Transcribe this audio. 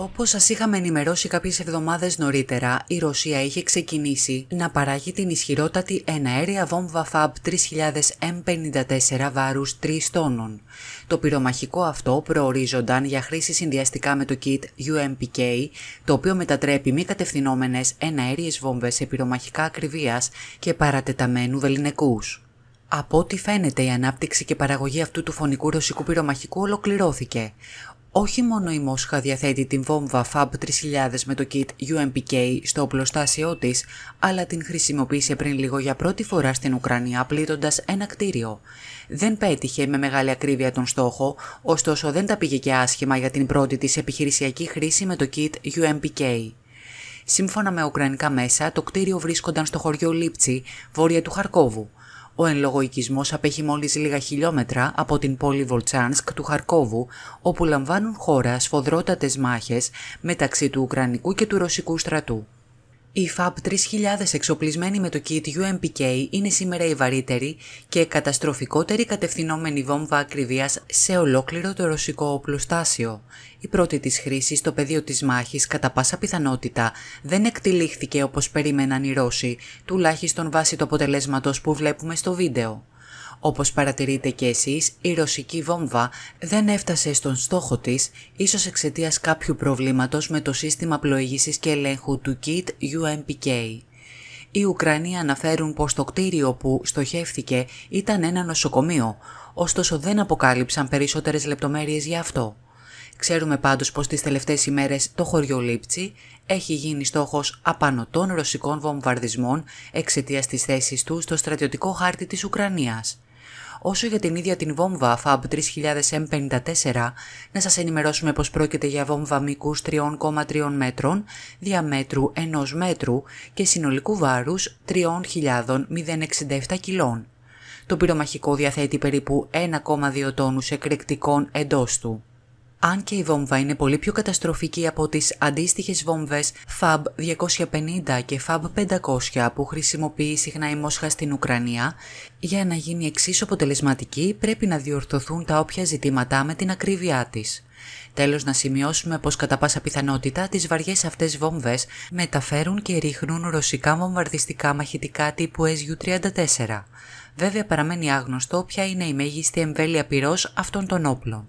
Όπως σας είχαμε ενημερώσει κάποιες εβδομάδες νωρίτερα, η Ρωσία είχε ξεκινήσει να παράγει την ισχυρότατη εναέρια βόμβα FAB 3000M54 βάρου 3 τόνων. Το πυρομαχικό αυτό προορίζονταν για χρήση συνδυαστικά με το kit UMPK, το οποίο μετατρέπει μη κατευθυνόμενες εναέριες βόμβες σε πυρομαχικά ακριβίας και παρατεταμένου βεληνικούς. Από ό,τι φαίνεται η ανάπτυξη και παραγωγή αυτού του φωνικού ρωσικού πυρομαχικού ολοκληρώθηκε. Όχι μόνο η Μόσχα διαθέτει την βόμβα FAB 3000 με το kit UMPK στο οπλοστάσιό της, αλλά την χρησιμοποίησε πριν λίγο για πρώτη φορά στην Ουκρανία πλήττοντας ένα κτίριο. Δεν πέτυχε με μεγάλη ακρίβεια τον στόχο, ωστόσο δεν τα πήγε και άσχημα για την πρώτη της επιχειρησιακή χρήση με το kit UMPK. Σύμφωνα με ουκρανικά μέσα, το κτίριο βρίσκονταν στο χωριό Λίπτσι, βόρεια του Χαρκόβου. Ο ενλογοϊκισμός απέχει μόλις λίγα χιλιόμετρα από την πόλη Βολτσάνσκ του Χαρκόβου, όπου λαμβάνουν χώρα σφοδρότατες μάχες μεταξύ του Ουκρανικού και του Ρωσικού στρατού. Η FAB 3000 εξοπλισμένη με το kit UMPK είναι σήμερα η βαρύτερη και καταστροφικότερη κατευθυνόμενη βόμβα ακριβίας σε ολόκληρο το ρωσικό οπλοστάσιο. Η πρώτη της χρήση στο πεδίο της μάχης κατά πάσα πιθανότητα δεν εκτελήχθηκε όπως περίμεναν οι Ρώσοι, τουλάχιστον βάσει του αποτελέσματος που βλέπουμε στο βίντεο. Όπως παρατηρείτε και εσείς, η ρωσική βόμβα δεν έφτασε στον στόχο της, ίσως εξαιτίας κάποιου προβλήματος με το σύστημα πλοήγησης και ελέγχου του KIT UMPK. Οι Ουκρανοί αναφέρουν πως το κτίριο που στοχεύθηκε ήταν ένα νοσοκομείο, ωστόσο δεν αποκάλυψαν περισσότερες λεπτομέρειες για αυτό. Ξέρουμε πάντως πως τις τελευταίες ημέρες το χωριό Λίπτσι έχει γίνει στόχος απανοτών ρωσικών βομβαρδισμών εξαιτίας της θέσης του στο στρατιωτικό χάρτη της Ουκρανίας όσο για την ίδια την βόμβα FAB 3000 M54, να σας ενημερώσουμε πως πρόκειται για βόμβα μήκους 3,3 μέτρων, διαμέτρου 1 μέτρου και συνολικού βάρους 3.067 κιλών. Το πυρομαχικό διαθέτει περίπου 1,2 τόνους εκρηκτικών εντός του. Αν και η βόμβα είναι πολύ πιο καταστροφική από τις αντίστοιχες βόμβες FAB 250 και FAB 500 που χρησιμοποιεί συχνά η Μόσχα στην Ουκρανία, για να γίνει εξίσου αποτελεσματική πρέπει να διορθωθούν τα όποια ζητήματα με την ακρίβειά της. Τέλος να σημειώσουμε πως κατά πάσα πιθανότητα τις βαριές αυτές βόμβες μεταφέρουν και ρίχνουν ρωσικά βομβαρδιστικά μαχητικά τύπου SU-34. Βέβαια παραμένει άγνωστο ποια είναι η μέγιστη εμβέλεια πυρός αυτών των όπλων.